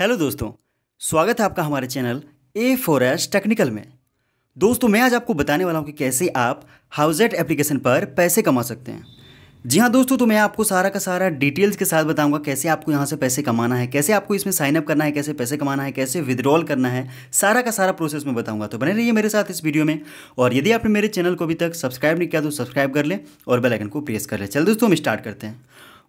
hello दोस्तों स्वागत है आपका हमारे channel A four S technical में दोस्तों मैं आज आपको बताने वाला हूँ कि कैसे आप हाउजेट एप्लीकेशन पर पैसे कमा सकते हैं जी हाँ दोस्तों तो मैं आपको सारा का सारा डिटेल्स के साथ बताऊंगा कैसे आपको यहाँ से पैसे कमाना है कैसे आपको इसमें साइनअप करना है कैसे पैसे कमाना है कैसे विदड्रॉल करना है सारा का सारा प्रोसेस मैं बताऊंगा तो बने रहिए मेरे साथ इस वीडियो में और यदि आपने मेरे चैनल को अभी तक सब्सक्राइब नहीं किया तो सब्सक्राइब कर लें और बेलाइकन को प्रेस कर लें चल दोस्तों हम स्टार्ट करते हैं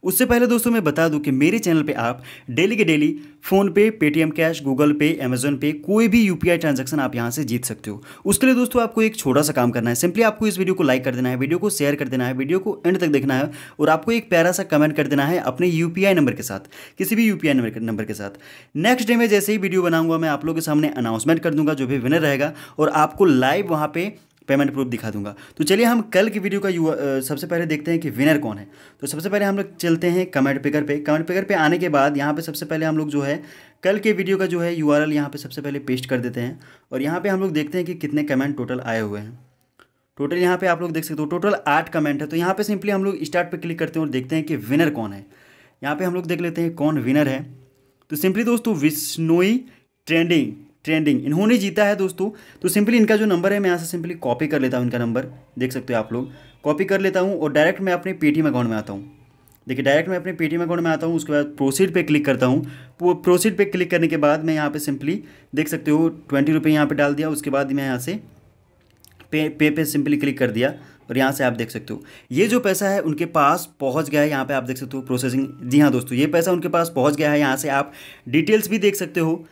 उससे पहले दोस्तों मैं बता दूं कि मेरे चैनल पे आप डेली के daily PhonePe Paytm cash Google Pay Amazon Pay कोई भी यूपीआई ट्रांजैक्शन आप यहाँ से जीत सकते हो उसके लिए दोस्तों आपको एक छोटा सा काम करना है सिंपली आपको इस वीडियो को लाइक कर देना है वीडियो को शेयर कर देना है वीडियो को एंड तक देखना है और आपको एक प्यारा सा कमेंट कर देना है अपने यू नंबर के साथ किसी भी यू नंबर के साथ नेक्स्ट डे में जैसे ही वीडियो बनाऊंगा मैं आप लोगों के सामने अनाउंसमेंट कर दूंगा जो भी विनर रहेगा और आपको लाइव वहाँ पर पेमेंट प्रूफ दिखा दूंगा तो चलिए हम कल की वीडियो का यू सबसे पहले देखते हैं कि विनर कौन है तो सबसे पहले हम लोग चलते हैं कमेंट पिकर पे कमेंट पिकर पे आने के बाद यहाँ पे सबसे पहले हम लोग जो है कल के वीडियो का जो है यू आर यहाँ पर सबसे पहले पेस्ट कर देते हैं और यहाँ पर हम लोग देखते हैं कि कितने कमेंट टोटल आए हुए हैं टोटल यहाँ पे आप लोग देख सकते हो टोटल आठ कमेंट है तो यहाँ पर सिंपली हम लोग स्टार्ट पर क्लिक करते हैं और देखते हैं कि विनर कौन है यहाँ पर हम लोग देख लेते हैं कौन विनर है तो सिंपली दोस्तों विष्णोई ट्रेंडिंग ट्रेंडिंग इन्होंने जीता है दोस्तों तो सिंपली इनका जो नंबर है मैं यहाँ से सिंपली कॉपी कर लेता हूँ इनका नंबर देख सकते हो आप लोग कॉपी कर लेता हूँ और डायरेक्ट मैं अपने पेटीएम अकाउंट में आता हूँ देखिए डायरेक्ट मैं अपने पेटीएम अकाउंट में आता हूँ उसके बाद प्रोसीड पे क्लिक करता हूँ प्रोसीड पे क्लिक करने के बाद मैं यहाँ पे सिंपली देख सकते हो ट्वेंटी रुपये यहाँ पर डाल दिया उसके बाद मैं यहाँ से पे पे पे सिंपली क्लिक कर दिया और यहाँ से आप देख सकते हो ये जो पैसा है उनके पास पहुँच गया है यहाँ पर आप देख सकते हो प्रोसेसिंग जी हाँ दोस्तों ये पैसा उनके पास पहुँच गया है यहाँ से आप डिटेल्स भी देख सकते हो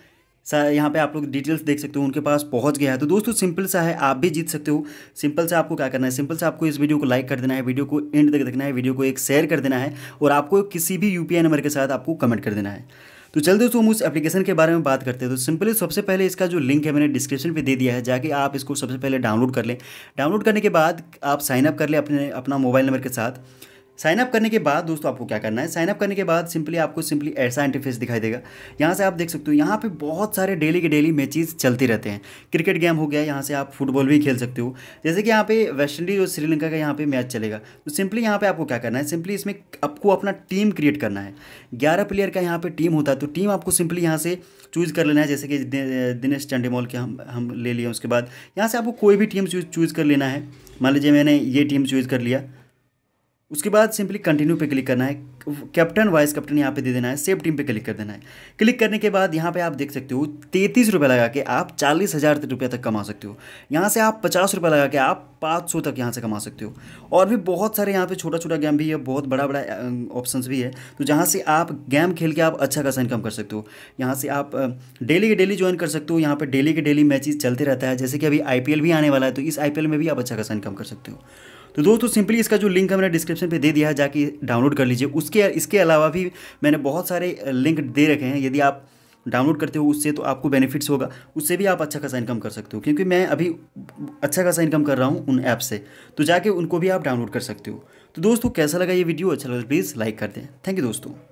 सा यहाँ पे आप लोग डिटेल्स देख सकते हो उनके पास पहुँच गया है तो दोस्तों सिंपल सा है आप भी जीत सकते हो सिंपल से आपको क्या करना है सिंपल से आपको इस वीडियो को लाइक कर देना है वीडियो को एंड तक देखना है वीडियो को एक शेयर कर देना है और आपको किसी भी यू नंबर के साथ आपको कमेंट कर देना है तो चल दोस्तों हम उस एप्लीकेशन के बारे में बात करते हैं तो सिंपली सबसे पहले इसका जो लिंक है मैंने डिस्क्रिप्शन पे दे दिया है जाके आप इसको सबसे पहले डाउनलोड कर लें डाउनलोड करने के बाद आप साइनअप कर लें अपने अपना मोबाइल नंबर के साथ साइनअप करने के बाद दोस्तों आपको क्या करना है साइनअप करने के बाद सिंपली आपको सिंपली ऐसा इंटरफेस दिखाई देगा यहाँ से आप देख सकते हो यहाँ पे बहुत सारे डेली के डेली मैचेस चलते रहते हैं क्रिकेट गेम हो गया यहाँ से आप फुटबॉल भी खेल सकते हो जैसे कि यहाँ पे वेस्ट इंडीज़ और श्रीलंका का यहाँ पे मैच चलेगा तो सिंपली यहाँ पे आपको क्या करना है सिंपली इसमें आपको अपना टीम क्रिएट करना है ग्यारह प्लेयर का यहाँ पर टीम होता है तो टीम आपको सिंपली यहाँ से चूज़ कर लेना है जैसे कि दिनेश चंडीमोल के हम हम ले लिए उसके बाद यहाँ से आपको कोई भी टीम चूज़ कर लेना है मान लीजिए मैंने ये टीम चूज़ कर लिया उसके बाद सिंपली कंटिन्यू पे क्लिक करना है कैप्टन वाइस कैप्टन यहाँ पे दे देना है सेव टीम पे क्लिक कर देना है क्लिक करने के बाद यहाँ पे आप देख सकते हो तैंतीस रुपये लगा के आप चालीस हज़ार रुपये तक कमा सकते हो यहाँ से आप पचास रुपये लगा के आप पाँच सौ तक यहाँ से कमा सकते हो और भी बहुत सारे यहाँ पे छोटा छोटा गेम भी है बहुत बड़ा बड़ा ऑप्शन भी है तो जहाँ से आप गेम खेल के आप अच्छा खासा इनकम कर सकते हो यहाँ से आप डेली के डेली ज्वाइन कर सकते हो यहाँ पर डेली के डेली मैचेज चलते रहता है जैसे कि अभी आई भी आने वाला है तो इस आई में भी आप अच्छा खासा इनकम कर सकते हो तो दोस्तों सिंपली इसका जो लिंक है मैंने डिस्क्रिप्शन पे दे दिया है जाके डाउनलोड कर लीजिए उसके इसके अलावा भी मैंने बहुत सारे लिंक दे रखे हैं यदि आप डाउनलोड करते हो उससे तो आपको बेनिफिट्स होगा उससे भी आप अच्छा खासा इनकम कर सकते हो क्योंकि मैं अभी अच्छा खासा इनकम कर रहा हूँ उन ऐप से तो जाके उनको भी आप डाउनलोड कर सकते हो तो दोस्तों कैसा लगा ये वीडियो अच्छा लगा प्लीज़ तो लाइक कर दें थैंक यू दोस्तों